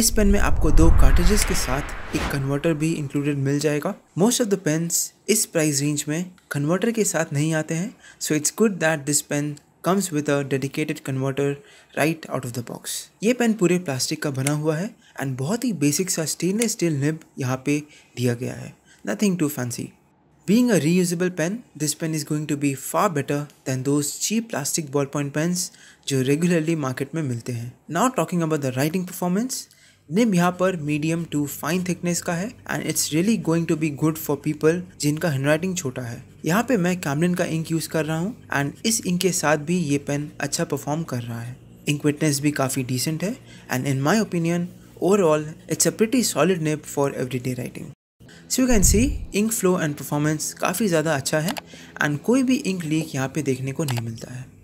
इस पेन में आपको दो कार्टेजेस के साथ एक कन्वर्टर भी इंक्लूडेड मिल जाएगा मोस्ट ऑफ द पेन्स इस प्राइस रेंज में कन्वर्टर के साथ नहीं आते हैं so it's good that this pen comes with a dedicated converter right out of the box ये पेन पूरे प्लास्टिक का बना हुआ है एंड बहुत ही बेसिक सा स्टेनलेस स्टील निब यहाँ पे दिया गया है nothing to fancy a reusable pen this pen is going to be far better then than cheap plastic ball point pens जो रेगुलरली मार्केट में मिलते हैं not talking about the writing performance nib यहाँ पर मीडियम टू फाइन थिकनेस का है and it's really going to be good for people जिनका handwriting छोटा है यहाँ पे मैं कैमलिन का इंक यूज़ कर रहा हूँ एंड इस इंक के साथ भी ये पेन अच्छा परफॉर्म कर रहा है इंक विटनेस भी काफ़ी डिसेंट है and in my opinion it's a pretty solid nib for everyday writing so you can see ink flow and performance काफ़ी ज़्यादा अच्छा है एंड कोई भी इंक लीक यहाँ पे देखने को नहीं मिलता है